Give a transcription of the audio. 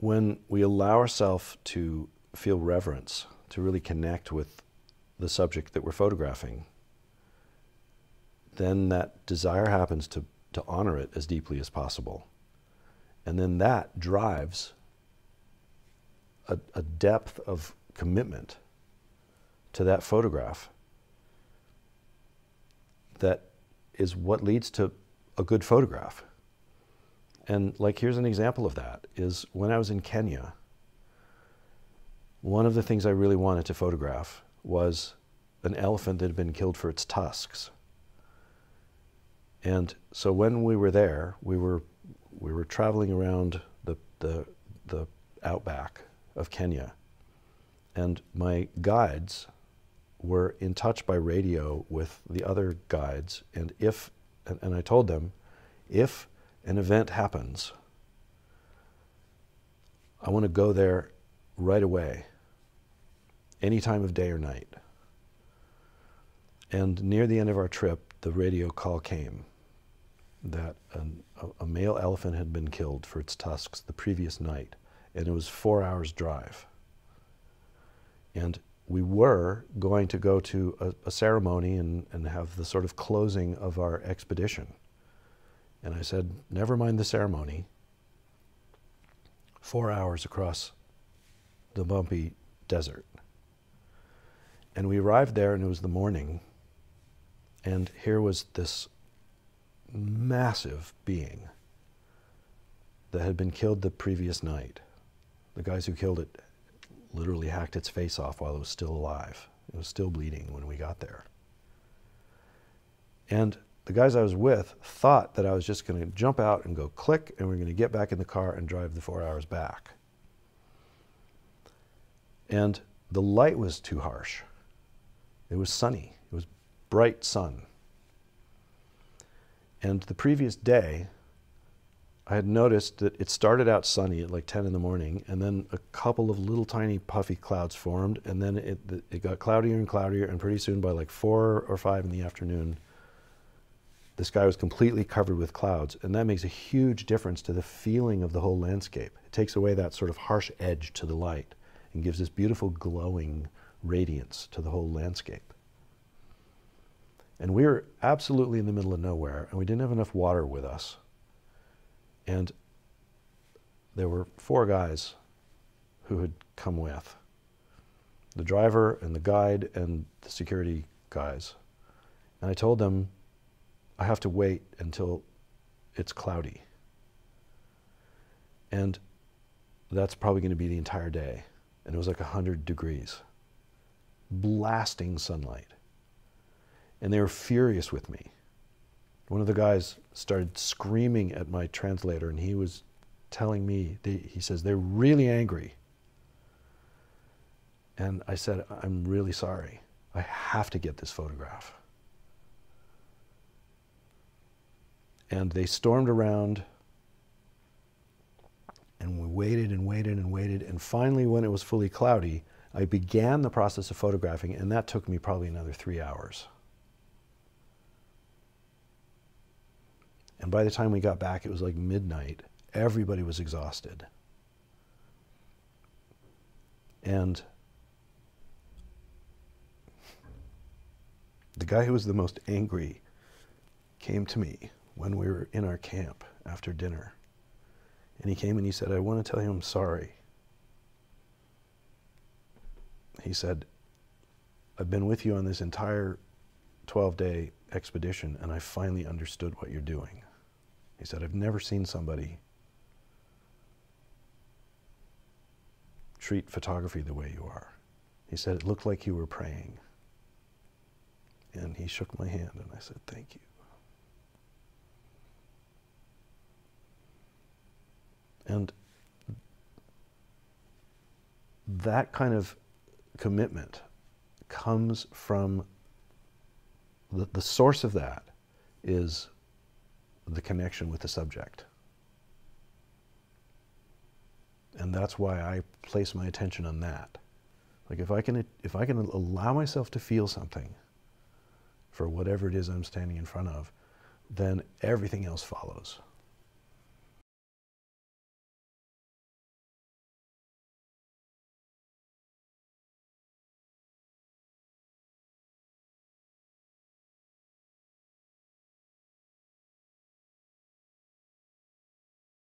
when we allow ourselves to feel reverence, to really connect with the subject that we're photographing, then that desire happens to, to honor it as deeply as possible. And then that drives a, a depth of commitment to that photograph that is what leads to a good photograph. And like, here's an example of that is when I was in Kenya, one of the things I really wanted to photograph was an elephant that had been killed for its tusks. And so when we were there, we were, we were traveling around the, the, the outback of Kenya. And my guides were in touch by radio with the other guides. And if, and, and I told them, if an event happens, I want to go there right away, any time of day or night. And near the end of our trip, the radio call came that an, a, a, male elephant had been killed for its tusks the previous night, and it was four hours' drive. And we were going to go to a, a ceremony and, and have the sort of closing of our expedition. And I said, never mind the ceremony. Four hours across the bumpy desert. And we arrived there, and it was the morning. And here was this massive being that had been killed the previous night. The guys who killed it literally hacked its face off while it was still alive. It was still bleeding when we got there. And the guys I was with thought that I was just going to jump out and go click, and we are going to get back in the car and drive the four hours back. And the light was too harsh. It was sunny, it was bright sun. And the previous day, I had noticed that it started out sunny at like 10 in the morning, and then a couple of little tiny puffy clouds formed, and then it, it got cloudier and cloudier, and pretty soon by like 4 or 5 in the afternoon, the sky was completely covered with clouds, and that makes a huge difference to the feeling of the whole landscape. It takes away that sort of harsh edge to the light and gives this beautiful glowing radiance to the whole landscape. And we were absolutely in the middle of nowhere, and we didn't have enough water with us. And there were four guys who had come with the driver and the guide and the security guys. And I told them, I have to wait until it's cloudy. And that's probably going to be the entire day. And it was like 100 degrees, blasting sunlight. And they were furious with me. One of the guys started screaming at my translator, and he was telling me, they, he says, they're really angry. And I said, I'm really sorry. I have to get this photograph. And they stormed around, and we waited and waited and waited. And finally, when it was fully cloudy, I began the process of photographing, and that took me probably another three hours. And by the time we got back, it was like midnight. Everybody was exhausted. And the guy who was the most angry came to me when we were in our camp after dinner. And he came and he said, I want to tell you I'm sorry. He said, I've been with you on this entire 12 day expedition and I finally understood what you're doing. He said, I've never seen somebody treat photography the way you are. He said, It looked like you were praying. And he shook my hand and I said, Thank you. And that kind of commitment comes from the, the source of that is the connection with the subject. And that's why I place my attention on that. Like if I can if I can allow myself to feel something for whatever it is I'm standing in front of, then everything else follows.